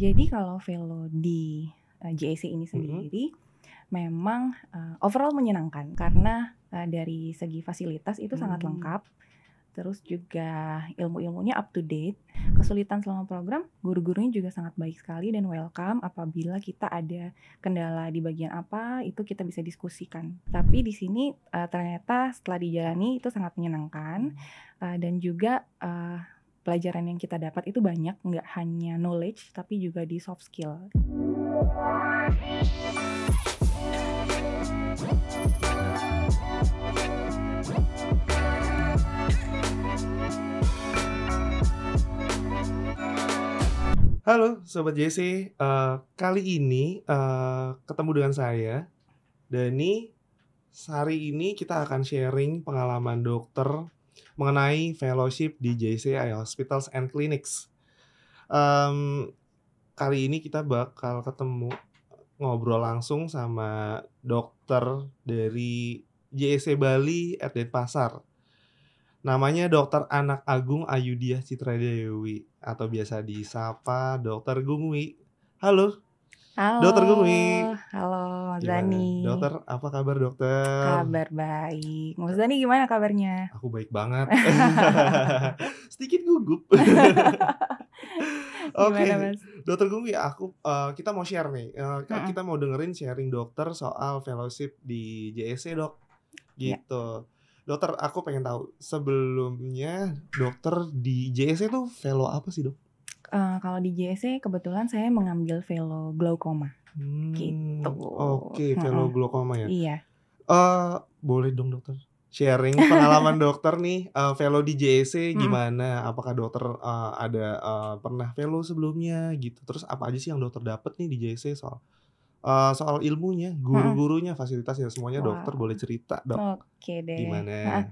Jadi kalau velo di uh, eh, JAC ini mm-hmm. sendiri mm -hmm. memang uh, overall menyenangkan karena uh, dari segi fasilitas itu mm -hmm. sangat lengkap. Terus juga ilmu-ilmunya up to date. Kesulitan selama program, guru-gurunya juga sangat baik sekali dan welcome. Apabila kita ada kendala di bagian apa, itu kita bisa diskusikan. Tapi di sini uh, ternyata setelah dijalani itu sangat menyenangkan uh, dan juga uh, pelajaran yang kita dapat itu banyak, nggak hanya knowledge, tapi juga di soft skill. Halo Sobat JC, uh, eh, kali ini uh, ketemu dengan saya, Dani. Hari ini kita akan sharing pengalaman dokter mengenai fellowship di JCI Hospitals and Clinics. Um, kali ini kita bakal ketemu ngobrol langsung sama dokter dari JEC Bali at Pasar Namanya Dokter Anak Agung Ayudia Citra Dewi atau biasa disapa Dokter Gungwi. Halo. Halo. Dokter Gumi. Halo, Mas Dokter, apa kabar dokter? Kabar baik. Mas Dani gimana kabarnya? Aku baik banget. Sedikit gugup. Oke, okay. dokter Gumi, aku uh, kita mau share nih. Uh, uh Kita mau dengerin sharing dokter soal fellowship di JSC dok. Ya. Gitu. Yeah. Dokter, aku pengen tahu sebelumnya dokter di JSC itu fellow apa sih dok? uh, kalau di JSC e, kebetulan saya mengambil fellow glaukoma. Hmm, gitu. Oke, okay, fellow glaukoma ya. Iya. Uh, boleh dong dokter sharing pengalaman dokter nih uh, eh, fellow di JSC e hmm. gimana? Apakah dokter uh, ada uh, pernah fellow sebelumnya gitu? Terus apa aja sih yang dokter dapat nih di JSC e soal uh, soal ilmunya, hmm. guru-gurunya, fasilitasnya semuanya wow. dokter boleh cerita dok. okay deh. Gimana? Nah,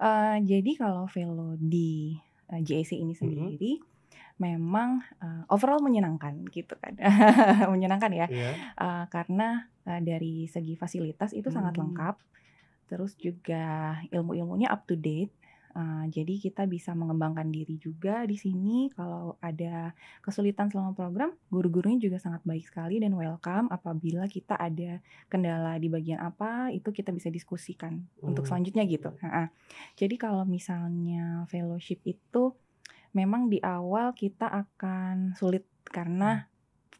uh, jadi kalau fellow di uh, JSC ini hmm. sendiri mm -hmm memang uh, overall menyenangkan gitu kan menyenangkan ya yeah. Iya. uh, karena uh, dari segi fasilitas itu hmm. sangat lengkap terus juga ilmu-ilmunya up to date Uh, jadi kita bisa mengembangkan diri juga di sini. Kalau ada kesulitan selama program, guru-gurunya juga sangat baik sekali dan welcome. Apabila kita ada kendala di bagian apa, itu kita bisa diskusikan hmm. untuk selanjutnya gitu. Uh -huh. Jadi kalau misalnya fellowship itu memang di awal kita akan sulit karena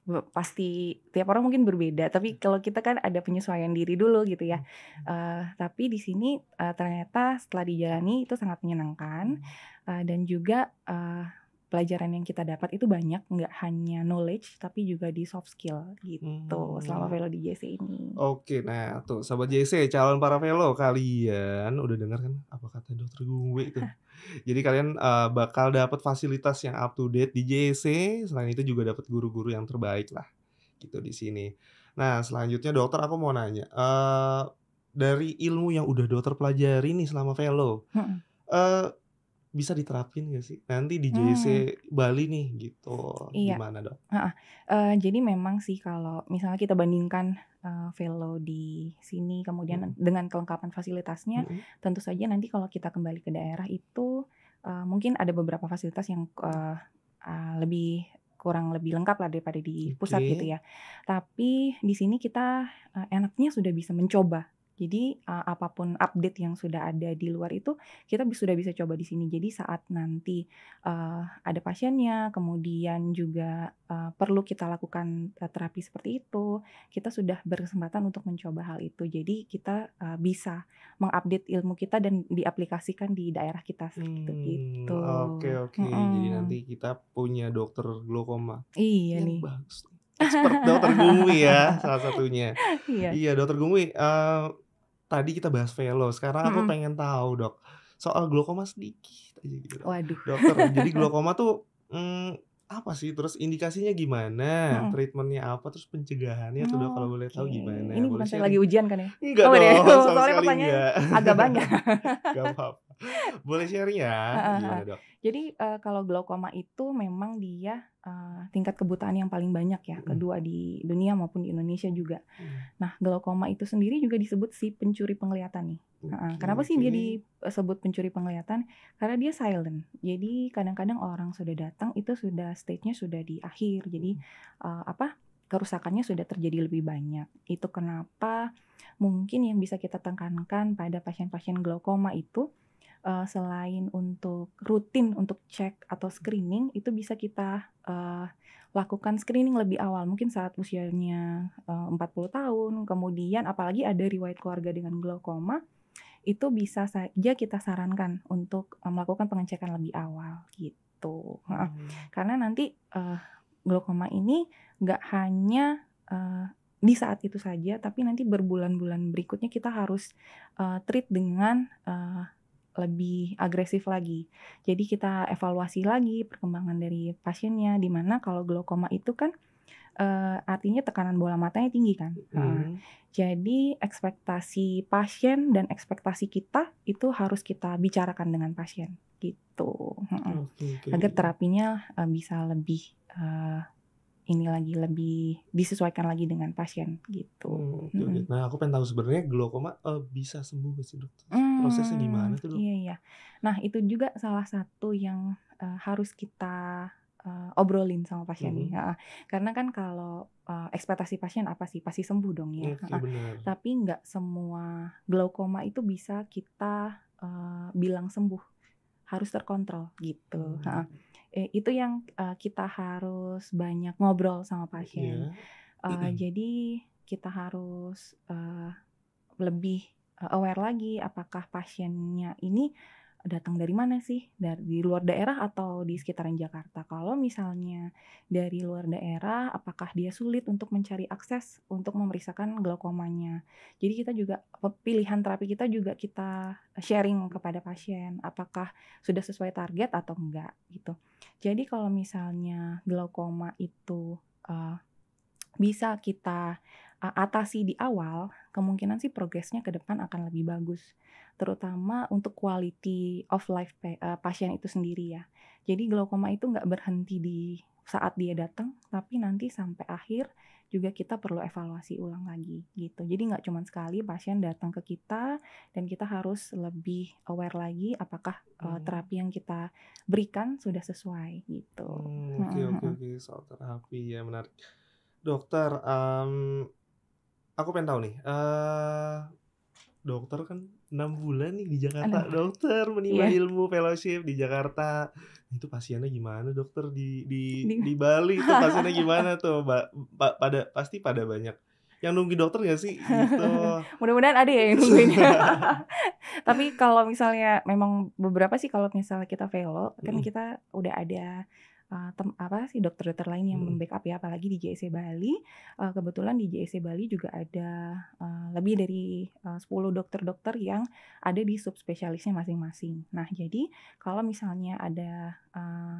hmm. pasti tiap orang mungkin berbeda tapi hmm. kalau kita kan ada penyesuaian diri dulu gitu ya uh, tapi di sini uh, ternyata setelah dijalani itu sangat menyenangkan uh, dan juga uh, pelajaran yang kita dapat itu banyak nggak hanya knowledge tapi juga di soft skill gitu hmm. selama velo di JC ini. Oke, nah tuh sahabat JC calon para velo kalian udah dengar kan apa kata dokter Gungwe itu. Jadi kalian uh, bakal dapat fasilitas yang up to date di JC, selain itu juga dapat guru-guru yang terbaik lah gitu di sini. Nah, selanjutnya dokter aku mau nanya uh, dari ilmu yang udah dokter pelajari nih selama velo. Hmm. Uh, bisa diterapin gak sih nanti di JC hmm. Bali nih gitu iya. gimana dok? Uh, eh, jadi memang sih kalau misalnya kita bandingkan uh, velo di sini kemudian hmm. dengan kelengkapan fasilitasnya hmm. tentu saja nanti kalau kita kembali ke daerah itu uh, mungkin ada beberapa fasilitas yang uh, uh, lebih kurang lebih lengkap lah daripada di pusat okay. gitu ya. Tapi di sini kita uh, enaknya sudah bisa mencoba jadi uh, apapun update yang sudah ada di luar itu kita sudah bisa coba di sini. Jadi saat nanti uh, ada pasiennya, kemudian juga uh, perlu kita lakukan terapi seperti itu, kita sudah berkesempatan untuk mencoba hal itu. Jadi kita uh, bisa mengupdate ilmu kita dan diaplikasikan di daerah kita seperti hmm, itu. Oke okay, oke. Okay. -hmm. Jadi nanti kita punya dokter glaukoma. Iya yang nih. Bagus. Expert dokter Gungwi ya salah satunya. iya. iya dokter Gungwi. Uh, tadi kita bahas velo sekarang aku -hmm. pengen tahu dok soal glaukoma sedikit aja gitu waduh dokter jadi glaukoma tuh hmm, apa sih terus indikasinya gimana hmm. treatmentnya apa terus pencegahannya oh, tuh dok kalau boleh tahu gimana ini masih lagi ujian kan ya enggak oh, dong, soalnya pertanyaan agak banyak enggak apa-apa Boleh share ya. dok? Jadi uh, kalau glaukoma itu memang dia uh, tingkat kebutaan yang paling banyak ya, kedua di dunia maupun di Indonesia juga. Hmm. Nah, glaukoma itu sendiri juga disebut si pencuri penglihatan nih. Okay. Kenapa sih dia disebut pencuri penglihatan? Karena dia silent. Jadi kadang-kadang orang sudah datang itu sudah stage-nya sudah di akhir. Jadi uh, apa? kerusakannya sudah terjadi lebih banyak. Itu kenapa mungkin yang bisa kita tekankan pada pasien-pasien glaukoma itu uh, selain untuk rutin untuk cek atau screening itu bisa kita uh, lakukan screening lebih awal mungkin saat usianya eh, uh, 40 tahun kemudian apalagi ada riwayat keluarga dengan glaukoma itu bisa saja kita sarankan untuk uh, melakukan pengecekan lebih awal gitu hmm. karena nanti uh, glaukoma ini nggak hanya uh, di saat itu saja, tapi nanti berbulan-bulan berikutnya kita harus uh, treat dengan uh, lebih agresif lagi. Jadi kita evaluasi lagi perkembangan dari pasiennya di mana kalau glaukoma itu kan uh, artinya tekanan bola matanya tinggi kan. Nah, hmm. jadi ekspektasi pasien dan ekspektasi kita itu harus kita bicarakan dengan pasien gitu. Okay, okay. Agar terapinya uh, bisa lebih uh, ini lagi lebih disesuaikan lagi dengan pasien gitu. Hmm, okay, okay. Nah, aku pengen tahu sebenarnya glaukoma uh, eh, bisa sembuh gak sih dokter? Hmm, Prosesnya gimana tuh dok? Iya iya. Nah itu juga salah satu yang uh, harus kita uh, obrolin sama pasien. -hmm. ya. Karena kan kalau uh, ekspektasi pasien apa sih? Pasti sembuh dong ya. Okay, iya, iya, benar. Tapi nggak semua glaukoma itu bisa kita uh, bilang sembuh. Harus terkontrol gitu. Mm -hmm. Eh, itu yang uh, kita harus banyak ngobrol sama iya. pasien. Yeah. Uh, mm-hmm. Jadi kita harus uh, lebih aware lagi apakah pasiennya ini datang dari mana sih? Dari luar daerah atau di sekitaran Jakarta? Kalau misalnya dari luar daerah, apakah dia sulit untuk mencari akses untuk memeriksakan glaukomanya? Jadi kita juga pilihan terapi kita juga kita sharing kepada pasien apakah sudah sesuai target atau enggak gitu. Jadi kalau misalnya glaukoma itu uh, bisa kita Eh, atasi di awal, kemungkinan sih progresnya ke depan akan lebih bagus, terutama untuk quality of life eh, pasien itu sendiri ya. Jadi glaukoma itu nggak berhenti di saat dia datang, tapi nanti sampai akhir juga kita perlu evaluasi ulang lagi gitu. Jadi nggak cuma sekali pasien datang ke kita dan kita harus lebih aware lagi apakah eh, hmm. uh, terapi yang kita berikan sudah sesuai gitu. Hmm, oke oke oke soal terapi ya menarik. Dokter, um, aku pengen tahu nih uh, dokter kan enam bulan nih di Jakarta Anak. dokter menimba yeah. ilmu fellowship di Jakarta itu pasiennya gimana dokter di di di, di Bali itu pasiennya gimana tuh ba, ba, pada pasti pada banyak yang nunggu dokter gak sih gitu mudah-mudahan ada ya yang nungguin tapi kalau misalnya memang beberapa sih kalau misalnya kita fellow mm. kan kita udah ada Eh, tem, apa sih dokter-dokter lain yang hmm. membackup ya apalagi di JSC e Bali uh, kebetulan di JSC e Bali juga ada uh, lebih dari uh, 10 dokter-dokter yang ada di subspesialisnya masing-masing. Nah, jadi kalau misalnya ada uh,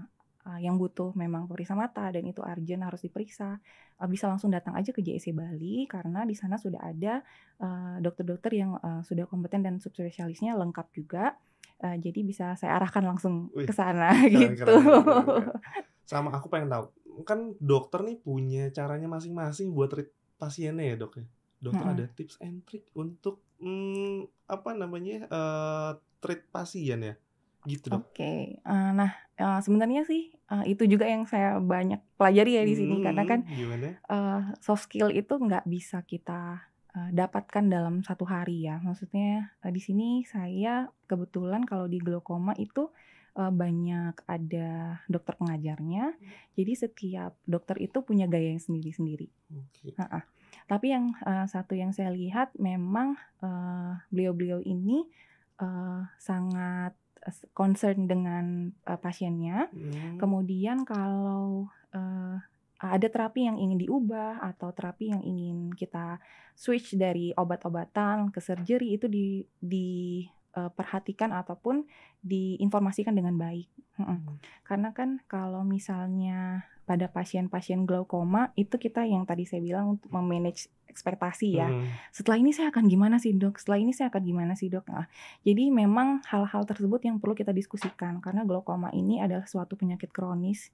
uh, yang butuh memang periksa mata dan itu urgent harus diperiksa uh, bisa langsung datang aja ke JSC e Bali karena di sana sudah ada dokter-dokter uh, yang uh, sudah kompeten dan subspesialisnya lengkap juga uh, jadi bisa saya arahkan langsung ke sana gitu. Keren, Sama aku pengen tahu, kan dokter nih punya caranya masing-masing buat treat pasiennya ya dok ya. Dokter hmm. ada tips and trick untuk hmm, apa namanya uh, treat pasien ya gitu dok? Oke, okay. uh, eh, nah uh, sebenarnya sih uh, itu juga yang saya banyak pelajari ya di sini hmm, karena kan Uh, soft skill itu nggak bisa kita Eh, dapatkan dalam satu hari ya. Maksudnya uh, di sini saya kebetulan kalau di glaukoma itu eh, banyak ada dokter pengajarnya. Hmm. Jadi setiap dokter itu punya gaya yang sendiri-sendiri. Okay. Uh -uh. Tapi yang uh, satu yang saya lihat memang beliau beliau-beliau ini uh, sangat concern dengan uh, pasiennya. Hmm. Kemudian kalau uh, ada terapi yang ingin diubah atau terapi yang ingin kita switch dari obat-obatan ke surgery itu di diperhatikan eh, uh, ataupun diinformasikan dengan baik. Hmm. Karena kan kalau misalnya pada pasien-pasien glaukoma itu kita yang tadi saya bilang untuk memanage ekspektasi ya. Hmm. Setelah ini saya akan gimana sih dok? Setelah ini saya akan gimana sih dok? Nah, jadi memang hal-hal tersebut yang perlu kita diskusikan karena glaukoma ini adalah suatu penyakit kronis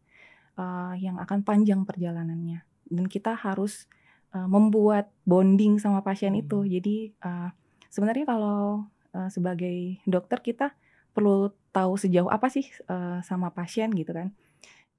uh, yang akan panjang perjalanannya dan kita harus uh, membuat bonding sama pasien hmm. itu. Jadi uh, sebenarnya kalau uh, sebagai dokter kita perlu tahu sejauh apa sih uh, sama pasien gitu kan.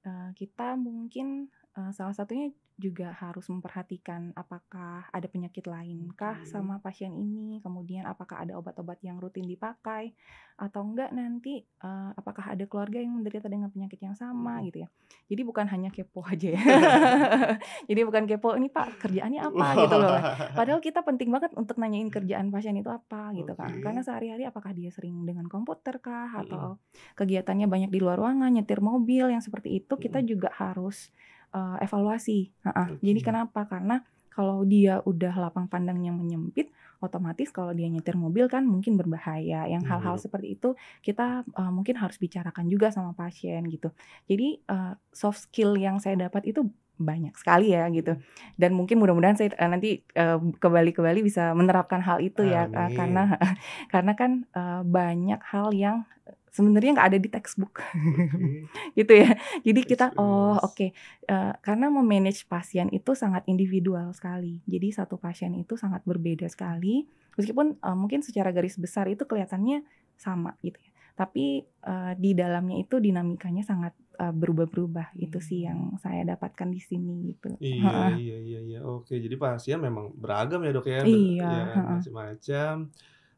Uh, kita mungkin Eh, salah satunya juga harus memperhatikan apakah ada penyakit lainkah okay. sama pasien ini, kemudian apakah ada obat-obat yang rutin dipakai atau enggak nanti uh, apakah ada keluarga yang menderita dengan penyakit yang sama hmm. gitu ya. Jadi bukan hanya kepo aja ya. Jadi bukan kepo ini Pak kerjaannya apa gitu loh. Padahal kita penting banget untuk nanyain kerjaan pasien itu apa gitu okay. kan. Karena sehari-hari apakah dia sering dengan komputer kah atau hmm. kegiatannya banyak di luar ruangan, nyetir mobil yang seperti itu hmm. kita juga harus uh, evaluasi. Uh-uh. Okay. Jadi kenapa? Karena kalau dia udah lapang pandangnya menyempit, otomatis kalau dia nyetir mobil kan mungkin berbahaya. Yang hal-hal hmm. seperti itu kita uh, mungkin harus bicarakan juga sama pasien gitu. Jadi uh, soft skill yang saya dapat itu banyak sekali ya gitu. Hmm. Dan mungkin mudah-mudahan saya uh, nanti uh, kembali Bali bisa menerapkan hal itu ya uh, karena karena kan uh, banyak hal yang sebenarnya nggak ada di textbook okay. gitu ya jadi kita oh oke okay. uh, eh, karena memanage pasien itu sangat individual sekali jadi satu pasien itu sangat berbeda sekali meskipun uh, mungkin secara garis besar itu kelihatannya sama gitu ya tapi uh, di dalamnya itu dinamikanya sangat uh, berubah-berubah hmm. itu sih yang hmm. saya dapatkan di sini gitu iya iya iya iya oke jadi pasien memang beragam ya dok ya iya, ya, macam-macam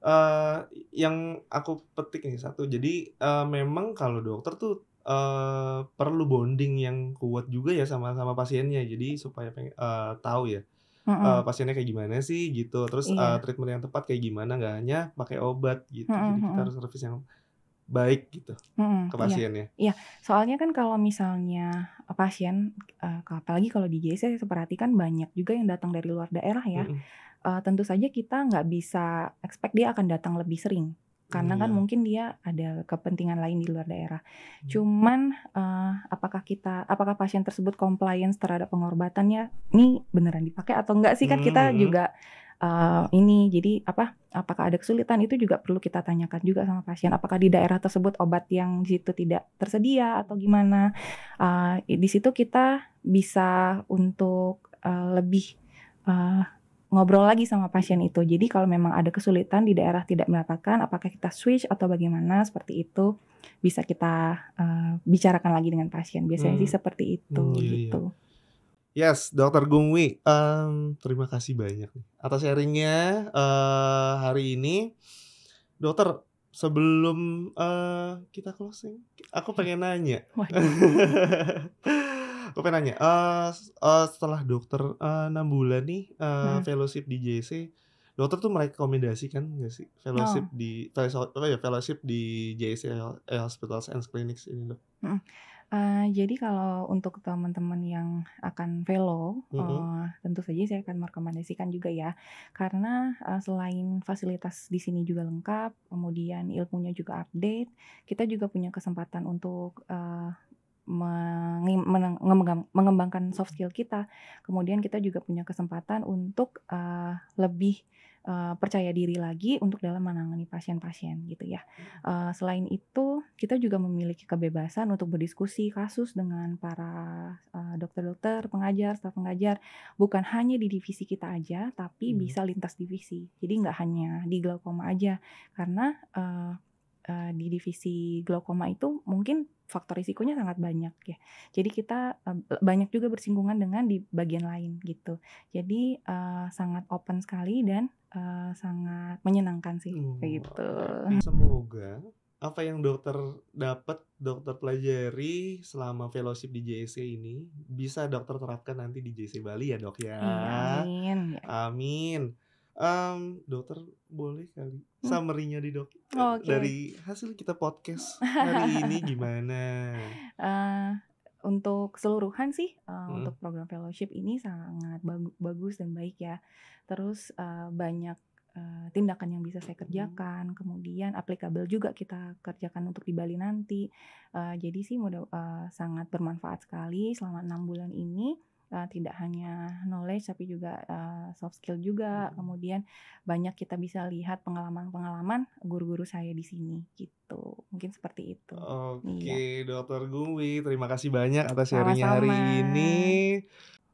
Eh, yang aku petik nih satu. Jadi uh, memang kalau dokter tuh uh, perlu bonding yang kuat juga ya sama sama pasiennya. Jadi supaya peng uh, tahu ya mm -hmm. uh, pasiennya kayak gimana sih gitu. Terus yeah. Iya. uh, treatment yang tepat kayak gimana nggak hanya pakai obat gitu. Mm -hmm. Jadi kita harus service yang baik gitu mm-hmm, ke iya. pasiennya. Iya, iya, soalnya kan kalau misalnya pasien, uh, apalagi kalau di GC saya perhatikan banyak juga yang datang dari luar daerah ya. Mm-hmm uh, tentu saja kita nggak bisa expect dia akan datang lebih sering karena hmm. kan iya. mungkin dia ada kepentingan lain di luar daerah. Hmm. Cuman uh, apakah kita apakah pasien tersebut compliance terhadap pengorbatannya ini beneran dipakai atau enggak sih kan hmm. kita juga uh, ini jadi apa apakah ada kesulitan itu juga perlu kita tanyakan juga sama pasien apakah di daerah tersebut obat yang di situ tidak tersedia atau gimana uh, di situ kita bisa untuk uh, lebih uh, ngobrol lagi sama pasien itu. Jadi kalau memang ada kesulitan di daerah tidak mendapatkan, apakah kita switch atau bagaimana seperti itu bisa kita uh, bicarakan lagi dengan pasien. Biasanya hmm. sih seperti itu hmm, iya, gitu. Iya. Yes, Dokter Gumwi, um, terima kasih banyak atas sharingnya uh, hari ini. Dokter, sebelum uh, kita closing, aku pengen nanya. gue pengen nanya uh, uh, setelah dokter eh, enam uh, bulan nih uh, hmm. fellowship di JC dokter tuh merekomendasikan nggak sih fellowship oh. di fellowship, apa ya fellowship di JC Hospitals and Clinics ini dok? Hmm. Uh, jadi kalau untuk teman-teman yang akan fellow, mm-hmm. tentu saja saya akan merekomendasikan juga ya, karena uh, selain fasilitas di sini juga lengkap, kemudian ilmunya juga update, kita juga punya kesempatan untuk uh, mengembangkan soft skill kita. Kemudian kita juga punya kesempatan untuk uh, lebih uh, percaya diri lagi untuk dalam menangani pasien-pasien gitu ya. Uh, selain itu, kita juga memiliki kebebasan untuk berdiskusi kasus dengan para dokter dokter-dokter, pengajar, staf pengajar, bukan hanya di divisi kita aja, tapi hmm. bisa lintas divisi. Jadi nggak hanya di glaukoma aja, karena uh, uh, di divisi glaukoma itu mungkin faktor risikonya sangat banyak ya. Jadi kita uh, banyak juga bersinggungan dengan di bagian lain gitu. Jadi uh, sangat open sekali dan uh, sangat menyenangkan sih hmm. Oh, kayak gitu. Nah, semoga apa yang dokter dapat dokter pelajari selama fellowship di JSC ini bisa dokter terapkan nanti di JSC Bali ya dok ya. Iya, amin. Ya. Amin um, dokter boleh kali hmm. summary-nya di dok oh, okay. dari hasil kita podcast hari ini gimana uh, untuk keseluruhan sih uh, hmm. untuk program fellowship ini sangat bag bagus dan baik ya terus uh, banyak tindakan yang bisa saya hmm. kerjakan hmm. kemudian applicable juga kita kerjakan untuk di Bali nanti uh, jadi sih mudah uh, sangat bermanfaat sekali selama enam bulan ini uh, tidak hanya knowledge tapi juga uh, soft skill juga. Hmm. Kemudian banyak kita bisa lihat pengalaman-pengalaman guru-guru saya di sini gitu. Mungkin seperti itu. Iya. Oke, okay, iya. Dokter Gumi, terima kasih banyak atas sharingnya hari ini.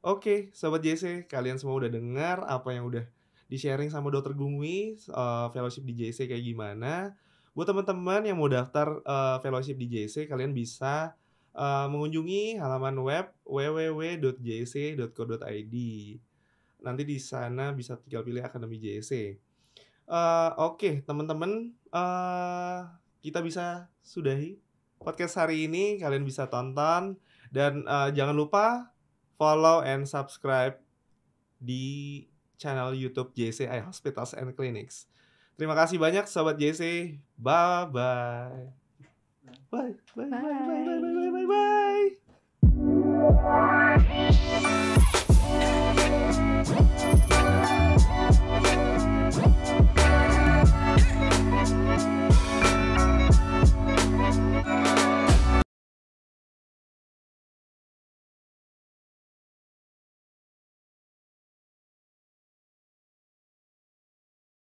Oke, okay, sobat JC, kalian semua udah dengar apa yang udah di-sharing sama Dokter Gumi uh, eh, fellowship di JC kayak gimana. Buat teman-teman yang mau daftar uh, fellowship di JC, kalian bisa uh, mengunjungi halaman web www.jc.co.id. Nanti di sana bisa tinggal pilih Akademi JC. Uh, eh, Oke, okay, teman-teman, uh, kita bisa sudahi podcast hari ini. Kalian bisa tonton dan uh, jangan lupa follow and subscribe di channel YouTube JC Eye Hospitals and Clinics. Terima kasih banyak sobat JC. Bye bye. Bye bye bye bye bye bye. bye. Bye.